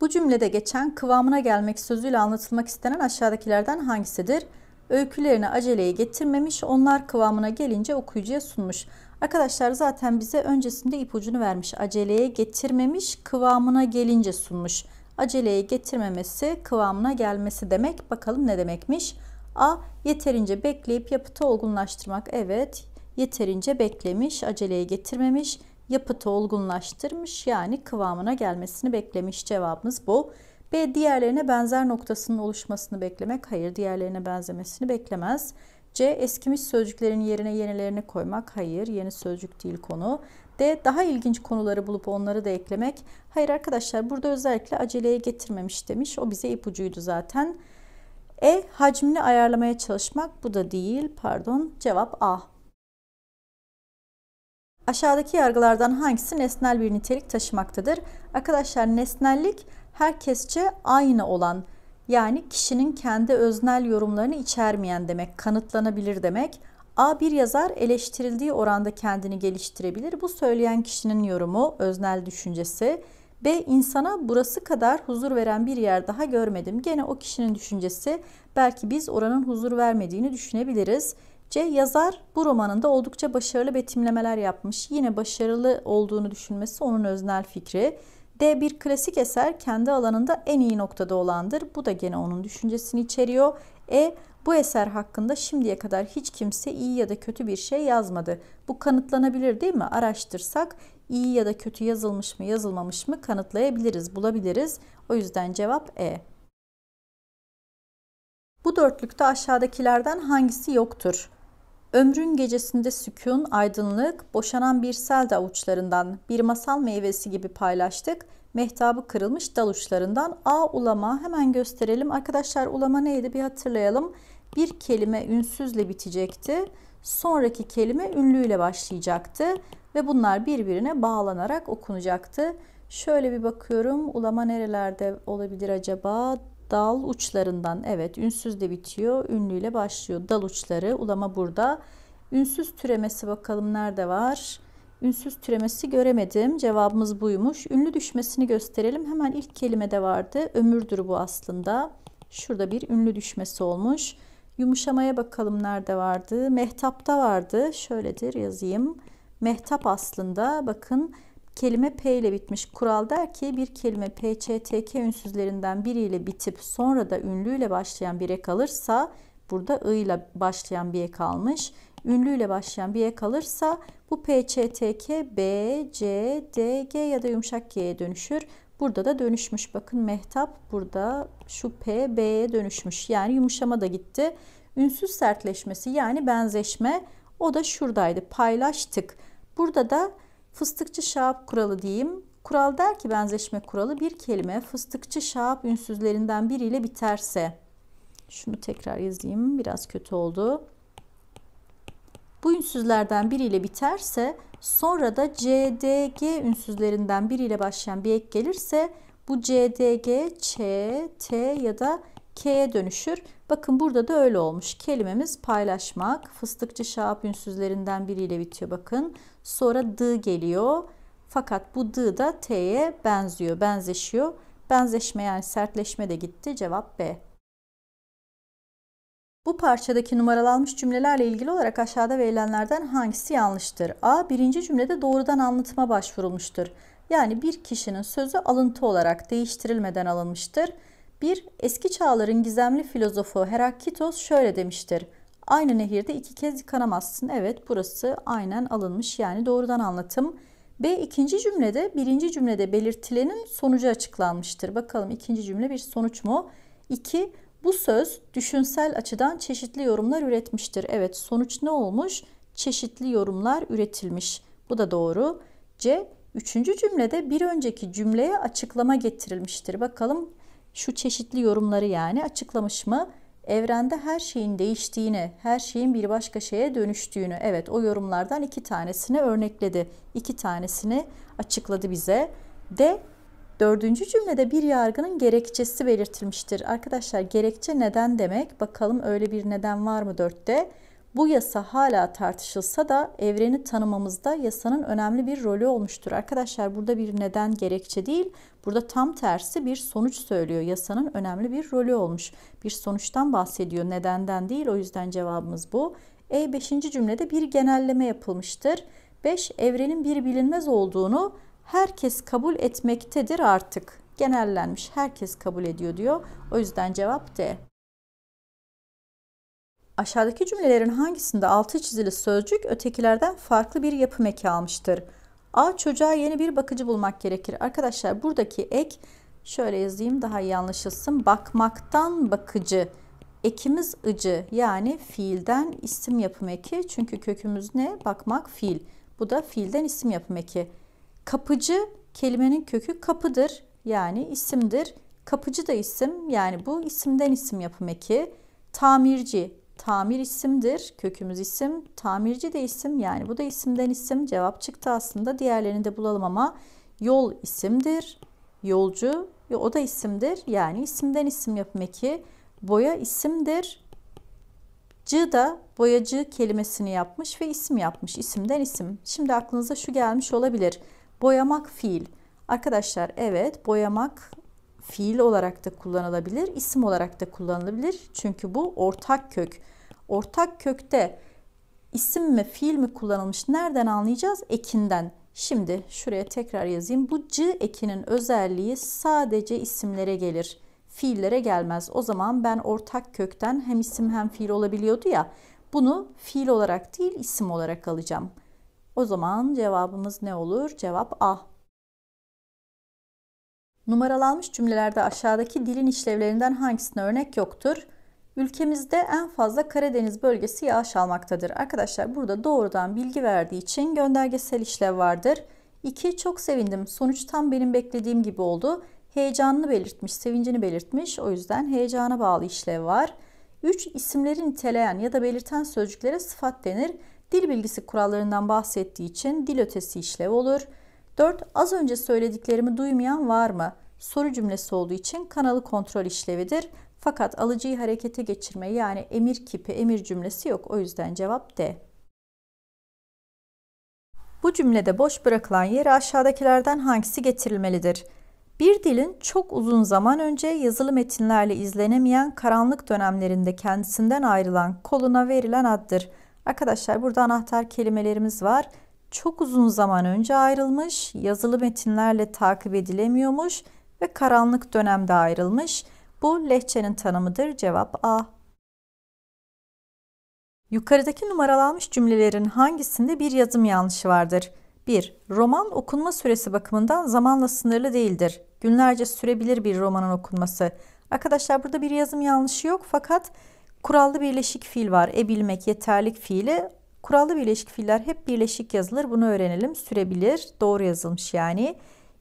Bu cümlede geçen kıvamına gelmek sözüyle anlatılmak istenen aşağıdakilerden hangisidir? Öykülerini aceleye getirmemiş, onlar kıvamına gelince okuyucuya sunmuş. Arkadaşlar zaten bize öncesinde ipucunu vermiş. Aceleye getirmemiş, kıvamına gelince sunmuş. Aceleye getirmemesi, kıvamına gelmesi demek. Bakalım ne demekmiş? A. Yeterince bekleyip yapıtı olgunlaştırmak. Evet, yeterince beklemiş, aceleye getirmemiş yapıtı olgunlaştırmış yani kıvamına gelmesini beklemiş cevabımız bu. B diğerlerine benzer noktasının oluşmasını beklemek. Hayır diğerlerine benzemesini beklemez. C eskimiş sözcüklerin yerine yenilerini koymak. Hayır yeni sözcük değil konu. D daha ilginç konuları bulup onları da eklemek. Hayır arkadaşlar burada özellikle aceleye getirmemiş demiş. O bize ipucuydu zaten. E hacmini ayarlamaya çalışmak. Bu da değil. Pardon. Cevap A. Aşağıdaki yargılardan hangisi nesnel bir nitelik taşımaktadır? Arkadaşlar nesnellik herkesçe aynı olan yani kişinin kendi öznel yorumlarını içermeyen demek, kanıtlanabilir demek. A bir yazar eleştirildiği oranda kendini geliştirebilir. Bu söyleyen kişinin yorumu, öznel düşüncesi. B insana burası kadar huzur veren bir yer daha görmedim. Gene o kişinin düşüncesi belki biz oranın huzur vermediğini düşünebiliriz. C. Yazar bu romanında oldukça başarılı betimlemeler yapmış. Yine başarılı olduğunu düşünmesi onun öznel fikri. D. Bir klasik eser kendi alanında en iyi noktada olandır. Bu da gene onun düşüncesini içeriyor. E. Bu eser hakkında şimdiye kadar hiç kimse iyi ya da kötü bir şey yazmadı. Bu kanıtlanabilir değil mi? Araştırsak iyi ya da kötü yazılmış mı yazılmamış mı kanıtlayabiliriz, bulabiliriz. O yüzden cevap E. Bu dörtlükte aşağıdakilerden hangisi yoktur? Ömrün gecesinde sükun, aydınlık, boşanan bir sel de avuçlarından, bir masal meyvesi gibi paylaştık. Mehtabı kırılmış dal uçlarından. A ulama hemen gösterelim. Arkadaşlar ulama neydi bir hatırlayalım. Bir kelime ünsüzle bitecekti. Sonraki kelime ünlüyle başlayacaktı. Ve bunlar birbirine bağlanarak okunacaktı. Şöyle bir bakıyorum. Ulama nerelerde olabilir acaba? dal uçlarından evet ünsüz de bitiyor ünlüyle başlıyor dal uçları ulama burada ünsüz türemesi bakalım nerede var ünsüz türemesi göremedim cevabımız buymuş ünlü düşmesini gösterelim hemen ilk kelimede vardı ömürdür bu aslında şurada bir ünlü düşmesi olmuş yumuşamaya bakalım nerede vardı mehtapta vardı şöyledir yazayım mehtap aslında bakın kelime P ile bitmiş kural der ki bir kelime p t k ünsüzlerinden biriyle bitip sonra da ünlüyle başlayan bir ek alırsa burada I ile başlayan bir ek almış. Ünlüyle başlayan bir ek alırsa bu p t k B, C, D, G ya da yumuşak G'ye dönüşür. Burada da dönüşmüş. Bakın mehtap burada şu P, B'ye dönüşmüş. Yani yumuşama da gitti. Ünsüz sertleşmesi yani benzeşme o da şuradaydı. Paylaştık. Burada da Fıstıkçı Şahap kuralı diyeyim. Kural der ki benzeşme kuralı bir kelime fıstıkçı Şahap ünsüzlerinden biriyle biterse. Şunu tekrar yazayım. Biraz kötü oldu. Bu ünsüzlerden biriyle biterse sonra da CDG ünsüzlerinden biriyle başlayan bir ek gelirse bu CDG, Ç, T ya da K'ye dönüşür. Bakın burada da öyle olmuş. Kelimemiz paylaşmak. Fıstıkçı şahap ünsüzlerinden biriyle bitiyor bakın. Sonra D geliyor. Fakat bu D da T'ye benziyor, benzeşiyor. Benzeşme yani sertleşme de gitti. Cevap B. Bu parçadaki numaralanmış cümlelerle ilgili olarak aşağıda verilenlerden hangisi yanlıştır? A. Birinci cümlede doğrudan anlatıma başvurulmuştur. Yani bir kişinin sözü alıntı olarak değiştirilmeden alınmıştır. Bir eski çağların gizemli filozofu Heraklitos şöyle demiştir. Aynı nehirde iki kez yıkanamazsın. Evet burası aynen alınmış yani doğrudan anlatım. B ikinci cümlede birinci cümlede belirtilenin sonucu açıklanmıştır. Bakalım ikinci cümle bir sonuç mu? 2. Bu söz düşünsel açıdan çeşitli yorumlar üretmiştir. Evet sonuç ne olmuş? Çeşitli yorumlar üretilmiş. Bu da doğru. C. Üçüncü cümlede bir önceki cümleye açıklama getirilmiştir. Bakalım şu çeşitli yorumları yani açıklamış mı? Evrende her şeyin değiştiğini, her şeyin bir başka şeye dönüştüğünü. Evet o yorumlardan iki tanesini örnekledi. iki tanesini açıkladı bize. De Dördüncü cümlede bir yargının gerekçesi belirtilmiştir. Arkadaşlar gerekçe neden demek? Bakalım öyle bir neden var mı dörtte? Bu yasa hala tartışılsa da evreni tanımamızda yasanın önemli bir rolü olmuştur. Arkadaşlar burada bir neden gerekçe değil, burada tam tersi bir sonuç söylüyor. Yasanın önemli bir rolü olmuş. Bir sonuçtan bahsediyor, nedenden değil. O yüzden cevabımız bu. E 5. cümlede bir genelleme yapılmıştır. 5. Evrenin bir bilinmez olduğunu herkes kabul etmektedir artık. Genellenmiş herkes kabul ediyor diyor. O yüzden cevap D. Aşağıdaki cümlelerin hangisinde altı çizili sözcük ötekilerden farklı bir yapı meki almıştır? A. Çocuğa yeni bir bakıcı bulmak gerekir. Arkadaşlar buradaki ek şöyle yazayım daha iyi anlaşılsın. Bakmaktan bakıcı. Ekimiz ıcı yani fiilden isim yapım eki. Çünkü kökümüz ne? Bakmak fiil. Bu da fiilden isim yapım eki. Kapıcı kelimenin kökü kapıdır yani isimdir. Kapıcı da isim yani bu isimden isim yapım eki. Tamirci Tamir isimdir. Kökümüz isim. Tamirci de isim. Yani bu da isimden isim. Cevap çıktı aslında. Diğerlerini de bulalım ama yol isimdir. Yolcu o da isimdir. Yani isimden isim yapım eki. Boya isimdir. Cı da boyacı kelimesini yapmış ve isim yapmış. İsimden isim. Şimdi aklınıza şu gelmiş olabilir. Boyamak fiil. Arkadaşlar evet boyamak fiil olarak da kullanılabilir, isim olarak da kullanılabilir. Çünkü bu ortak kök. Ortak kökte isim mi fiil mi kullanılmış nereden anlayacağız? Ekinden. Şimdi şuraya tekrar yazayım. Bu c ekinin özelliği sadece isimlere gelir. Fiillere gelmez. O zaman ben ortak kökten hem isim hem fiil olabiliyordu ya. Bunu fiil olarak değil isim olarak alacağım. O zaman cevabımız ne olur? Cevap A. Numaralanmış cümlelerde aşağıdaki dilin işlevlerinden hangisine örnek yoktur? Ülkemizde en fazla Karadeniz bölgesi yağış almaktadır. Arkadaşlar burada doğrudan bilgi verdiği için göndergesel işlev vardır. 2. Çok sevindim. Sonuç tam benim beklediğim gibi oldu. Heyecanını belirtmiş, sevincini belirtmiş. O yüzden heyecana bağlı işlev var. 3. İsimleri niteleyen ya da belirten sözcüklere sıfat denir. Dil bilgisi kurallarından bahsettiği için dil ötesi işlev olur. 4. Az önce söylediklerimi duymayan var mı? Soru cümlesi olduğu için kanalı kontrol işlevidir. Fakat alıcıyı harekete geçirme yani emir kipi, emir cümlesi yok. O yüzden cevap D. Bu cümlede boş bırakılan yere aşağıdakilerden hangisi getirilmelidir? Bir dilin çok uzun zaman önce yazılı metinlerle izlenemeyen karanlık dönemlerinde kendisinden ayrılan koluna verilen addır. Arkadaşlar burada anahtar kelimelerimiz var çok uzun zaman önce ayrılmış, yazılı metinlerle takip edilemiyormuş ve karanlık dönemde ayrılmış. Bu lehçenin tanımıdır. Cevap A. Yukarıdaki numaralanmış cümlelerin hangisinde bir yazım yanlışı vardır? 1. Roman okunma süresi bakımından zamanla sınırlı değildir. Günlerce sürebilir bir romanın okunması. Arkadaşlar burada bir yazım yanlışı yok fakat kurallı birleşik fiil var. Ebilmek yeterlik fiili Kurallı birleşik fiiller hep birleşik yazılır. Bunu öğrenelim. Sürebilir. Doğru yazılmış yani.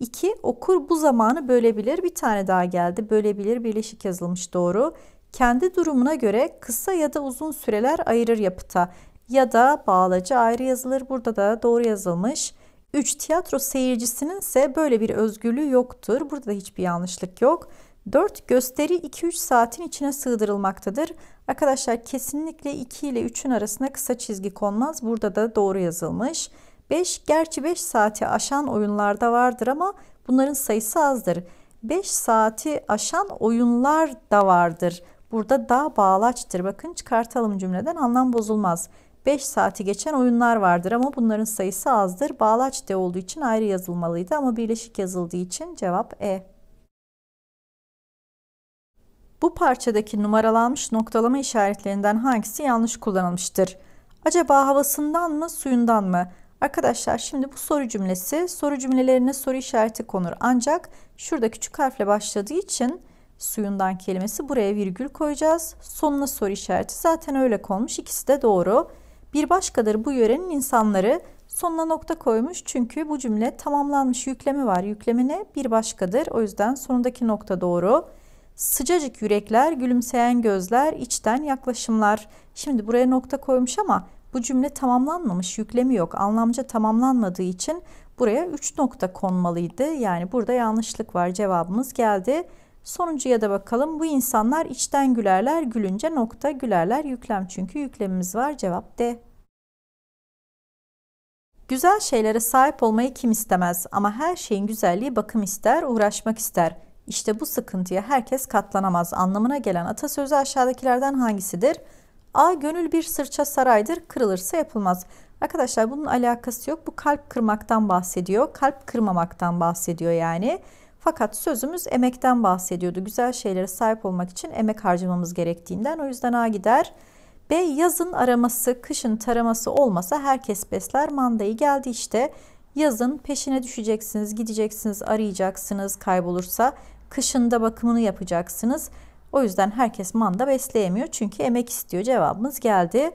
2. Okur bu zamanı bölebilir. Bir tane daha geldi. Bölebilir. Birleşik yazılmış doğru. Kendi durumuna göre kısa ya da uzun süreler ayırır yapıta. Ya da bağlacı ayrı yazılır. Burada da doğru yazılmış. 3. Tiyatro seyircisinin ise böyle bir özgürlüğü yoktur. Burada da hiçbir yanlışlık yok. 4 gösteri 2-3 saatin içine sığdırılmaktadır. Arkadaşlar kesinlikle 2 ile 3'ün arasına kısa çizgi konmaz. Burada da doğru yazılmış. 5 gerçi 5 saati aşan oyunlarda vardır ama bunların sayısı azdır. 5 saati aşan oyunlar da vardır. Burada da bağlaçtır. Bakın çıkartalım cümleden anlam bozulmaz. 5 saati geçen oyunlar vardır ama bunların sayısı azdır. Bağlaç de olduğu için ayrı yazılmalıydı ama birleşik yazıldığı için cevap E. Bu parçadaki numaralanmış noktalama işaretlerinden hangisi yanlış kullanılmıştır? Acaba havasından mı, suyundan mı? Arkadaşlar şimdi bu soru cümlesi soru cümlelerine soru işareti konur. Ancak şurada küçük harfle başladığı için suyundan kelimesi buraya virgül koyacağız. Sonuna soru işareti zaten öyle konmuş. İkisi de doğru. Bir başkadır bu yörenin insanları sonuna nokta koymuş. Çünkü bu cümle tamamlanmış yüklemi var. Yüklemine Bir başkadır. O yüzden sonundaki nokta doğru. Sıcacık yürekler, gülümseyen gözler, içten yaklaşımlar. Şimdi buraya nokta koymuş ama bu cümle tamamlanmamış, yüklemi yok. Anlamca tamamlanmadığı için buraya 3 nokta konmalıydı. Yani burada yanlışlık var. Cevabımız geldi. Sonuncuya da bakalım. Bu insanlar içten gülerler, gülünce nokta gülerler. Yüklem çünkü yüklemimiz var. Cevap D. Güzel şeylere sahip olmayı kim istemez ama her şeyin güzelliği bakım ister, uğraşmak ister. İşte bu sıkıntıya herkes katlanamaz anlamına gelen atasözü aşağıdakilerden hangisidir? A. Gönül bir sırça saraydır, kırılırsa yapılmaz. Arkadaşlar bunun alakası yok. Bu kalp kırmaktan bahsediyor. Kalp kırmamaktan bahsediyor yani. Fakat sözümüz emekten bahsediyordu. Güzel şeylere sahip olmak için emek harcamamız gerektiğinden. O yüzden A gider. B. Yazın araması, kışın taraması olmasa herkes besler. Mandayı geldi işte. Yazın peşine düşeceksiniz, gideceksiniz, arayacaksınız kaybolursa. Kışında bakımını yapacaksınız. O yüzden herkes manda besleyemiyor çünkü emek istiyor. Cevabımız geldi.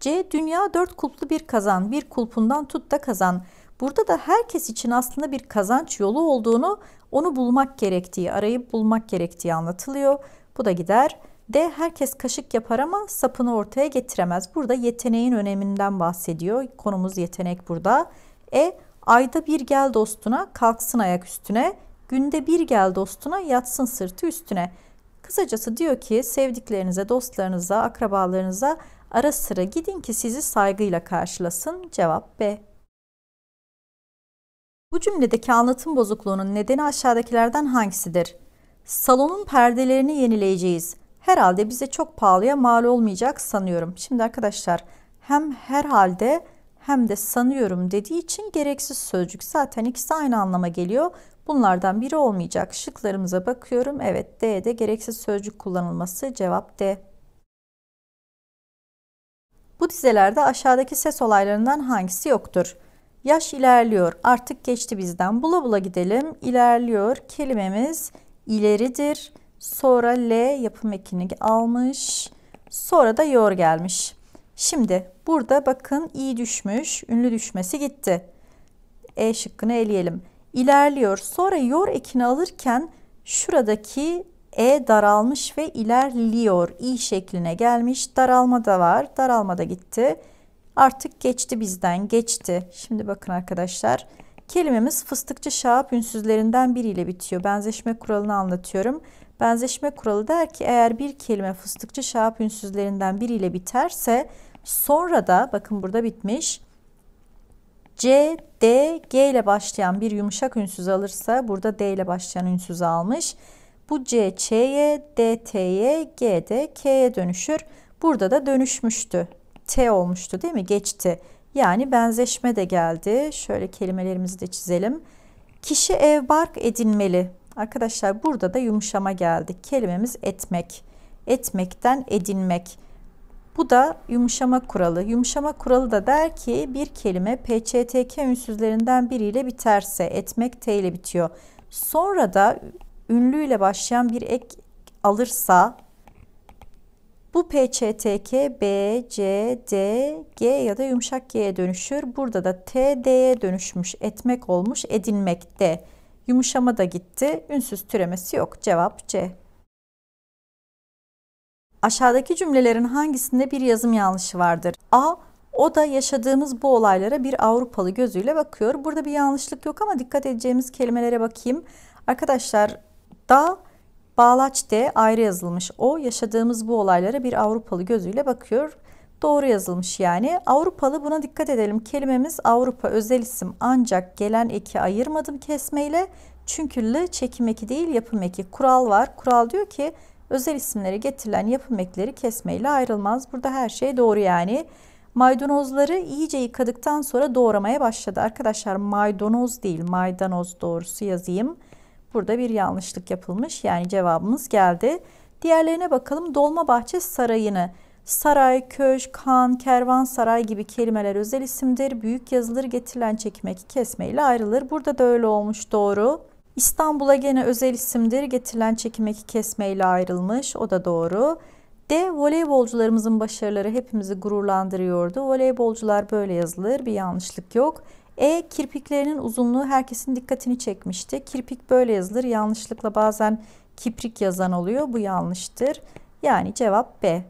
C. Dünya dört kulplu bir kazan. Bir kulpundan tut da kazan. Burada da herkes için aslında bir kazanç yolu olduğunu, onu bulmak gerektiği, arayıp bulmak gerektiği anlatılıyor. Bu da gider. D. Herkes kaşık yapar ama sapını ortaya getiremez. Burada yeteneğin öneminden bahsediyor. Konumuz yetenek burada. E. Ayda bir gel dostuna, kalksın ayak üstüne. Günde bir gel dostuna yatsın sırtı üstüne. Kısacası diyor ki sevdiklerinize, dostlarınıza, akrabalarınıza ara sıra gidin ki sizi saygıyla karşılasın. Cevap B. Bu cümledeki anlatım bozukluğunun nedeni aşağıdakilerden hangisidir? Salonun perdelerini yenileyeceğiz. Herhalde bize çok pahalıya mal olmayacak sanıyorum. Şimdi arkadaşlar hem herhalde hem de sanıyorum dediği için gereksiz sözcük. Zaten ikisi aynı anlama geliyor. Bunlardan biri olmayacak. Şıklarımıza bakıyorum. Evet D'de gereksiz sözcük kullanılması cevap D. Bu dizelerde aşağıdaki ses olaylarından hangisi yoktur? Yaş ilerliyor, artık geçti bizden. Bula bula gidelim. İlerliyor kelimemiz ileridir. Sonra L yapım ekini almış. Sonra da yor gelmiş. Şimdi burada bakın iyi düşmüş, ünlü düşmesi gitti. E şıkkını eleyelim ilerliyor. Sonra yor ekini alırken şuradaki e daralmış ve ilerliyor. i şekline gelmiş. Daralma da var. Daralma da gitti. Artık geçti bizden. Geçti. Şimdi bakın arkadaşlar. Kelimemiz fıstıkçı şahap ünsüzlerinden biriyle bitiyor. Benzeşme kuralını anlatıyorum. Benzeşme kuralı der ki eğer bir kelime fıstıkçı şahap ünsüzlerinden biriyle biterse sonra da bakın burada bitmiş C, D, G ile başlayan bir yumuşak ünsüz alırsa burada D ile başlayan ünsüzü almış. Bu C, Ç'ye, D, T'ye, G D, K'ye dönüşür. Burada da dönüşmüştü. T olmuştu değil mi? Geçti. Yani benzeşme de geldi. Şöyle kelimelerimizi de çizelim. Kişi ev bark edinmeli. Arkadaşlar burada da yumuşama geldi. Kelimemiz etmek. Etmekten edinmek. Bu da yumuşama kuralı. Yumuşama kuralı da der ki bir kelime PCTK ünsüzlerinden biriyle biterse etmek T ile bitiyor. Sonra da ünlüyle başlayan bir ek alırsa bu PCTK B, C, D, G ya da yumuşak G'ye dönüşür. Burada da T, D'ye dönüşmüş, etmek olmuş, edinmek D. Yumuşama da gitti. Ünsüz türemesi yok. Cevap C. Aşağıdaki cümlelerin hangisinde bir yazım yanlışı vardır? A. O da yaşadığımız bu olaylara bir Avrupalı gözüyle bakıyor. Burada bir yanlışlık yok ama dikkat edeceğimiz kelimelere bakayım. Arkadaşlar da bağlaç de ayrı yazılmış. O yaşadığımız bu olaylara bir Avrupalı gözüyle bakıyor. Doğru yazılmış yani. Avrupalı buna dikkat edelim. Kelimemiz Avrupa özel isim ancak gelen eki ayırmadım kesmeyle. Çünkü l çekim eki değil yapım eki. Kural var. Kural diyor ki özel isimlere getirilen yapım ekleri kesmeyle ayrılmaz. Burada her şey doğru yani. Maydanozları iyice yıkadıktan sonra doğramaya başladı. Arkadaşlar maydanoz değil maydanoz doğrusu yazayım. Burada bir yanlışlık yapılmış. Yani cevabımız geldi. Diğerlerine bakalım. Dolmabahçe Sarayı'nı. Saray, köşk, han, kervansaray gibi kelimeler özel isimdir. Büyük yazılır getirilen çekmek kesmeyle ayrılır. Burada da öyle olmuş doğru. İstanbul'a gene özel isimdir. Getirilen çekim eki kesme ile ayrılmış. O da doğru. D. Voleybolcularımızın başarıları hepimizi gururlandırıyordu. Voleybolcular böyle yazılır. Bir yanlışlık yok. E. Kirpiklerinin uzunluğu herkesin dikkatini çekmişti. Kirpik böyle yazılır. Yanlışlıkla bazen kiprik yazan oluyor. Bu yanlıştır. Yani cevap B.